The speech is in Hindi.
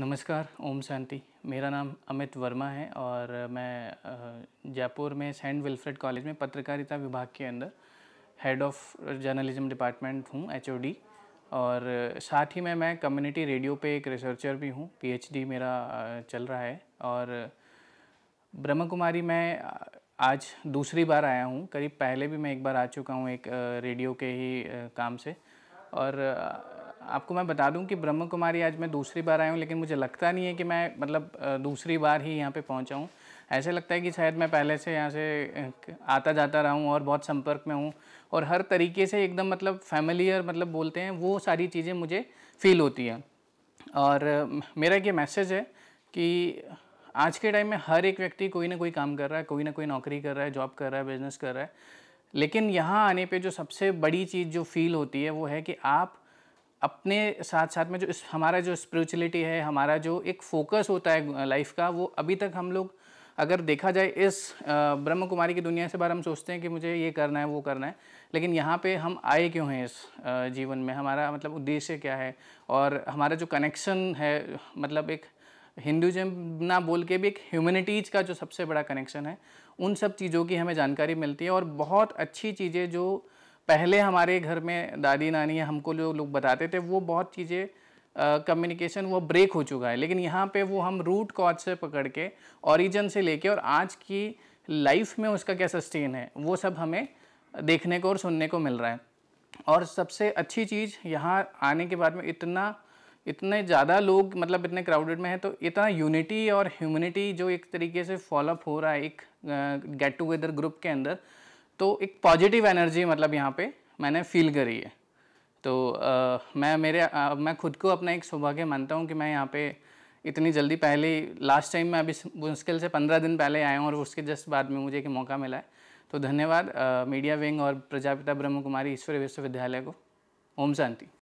नमस्कार ओम शांति मेरा नाम अमित वर्मा है और मैं जयपुर में सेंट विल्फ्रेड कॉलेज में पत्रकारिता विभाग के अंदर हेड ऑफ जर्नलिज्म डिपार्टमेंट हूँ एच और साथ ही में मैं कम्युनिटी रेडियो पे एक रिसर्चर भी हूँ पीएचडी मेरा चल रहा है और ब्रह्म कुमारी मैं आज दूसरी बार आया हूँ करीब पहले भी मैं एक बार आ चुका हूँ एक रेडियो के ही काम से और आपको मैं बता दूं कि ब्रह्म कुमारी आज मैं दूसरी बार आया हूँ लेकिन मुझे लगता नहीं है कि मैं मतलब दूसरी बार ही यहाँ पे पहुंचा हूं ऐसे लगता है कि शायद मैं पहले से यहाँ से आता जाता रहा हूं और बहुत संपर्क में हूँ और हर तरीके से एकदम मतलब फैमिलियर मतलब बोलते हैं वो सारी चीज़ें मुझे फील होती हैं और मेरा ये मैसेज है कि आज के टाइम में हर एक व्यक्ति कोई ना कोई काम कर रहा है कोई ना कोई नौकरी कर रहा है जॉब कर रहा है बिजनेस कर रहा है लेकिन यहाँ आने पे जो सबसे बड़ी चीज़ जो फील होती है वो है कि आप अपने साथ साथ में जो इस हमारा जो स्पिरिचुअलिटी है हमारा जो एक फोकस होता है लाइफ का वो अभी तक हम लोग अगर देखा जाए इस ब्रह्म कुमारी की दुनिया से बारे हम सोचते हैं कि मुझे ये करना है वो करना है लेकिन यहाँ पे हम आए क्यों हैं इस जीवन में हमारा मतलब उद्देश्य क्या है और हमारा जो कनेक्शन है मतलब एक हिंदुज़म ना बोल के भी एक ह्यूमनिटीज़ का जो सबसे बड़ा कनेक्शन है उन सब चीज़ों की हमें जानकारी मिलती है और बहुत अच्छी चीज़ें जो पहले हमारे घर में दादी नानी हमको जो लोग बताते थे वो बहुत चीज़ें कम्युनिकेशन uh, वो ब्रेक हो चुका है लेकिन यहाँ पे वो हम रूट कॉज से पकड़ के ऑरिजन से लेके और आज की लाइफ में उसका क्या सस्टेन है वो सब हमें देखने को और सुनने को मिल रहा है और सबसे अच्छी चीज़ यहाँ आने के बाद में इतना इतने ज़्यादा लोग मतलब इतने क्राउडेड में है तो इतना यूनिटी और ह्यूमनिटी जो एक तरीके से फॉलोअप हो रहा है एक गेट टुगेदर ग्रुप के अंदर तो एक पॉजिटिव एनर्जी मतलब यहाँ पे मैंने फील करी है तो आ, मैं मेरे आ, मैं खुद को अपना एक सौभाग्य मानता हूँ कि मैं यहाँ पे इतनी जल्दी पहले लास्ट टाइम मैं अभी मुश्किल से पंद्रह दिन पहले आया हूँ और उसके जस्ट बाद में मुझे एक मौका मिला है तो धन्यवाद आ, मीडिया विंग और प्रजापिता ब्रह्म कुमारी ईश्वरी विश्वविद्यालय को ओम शांति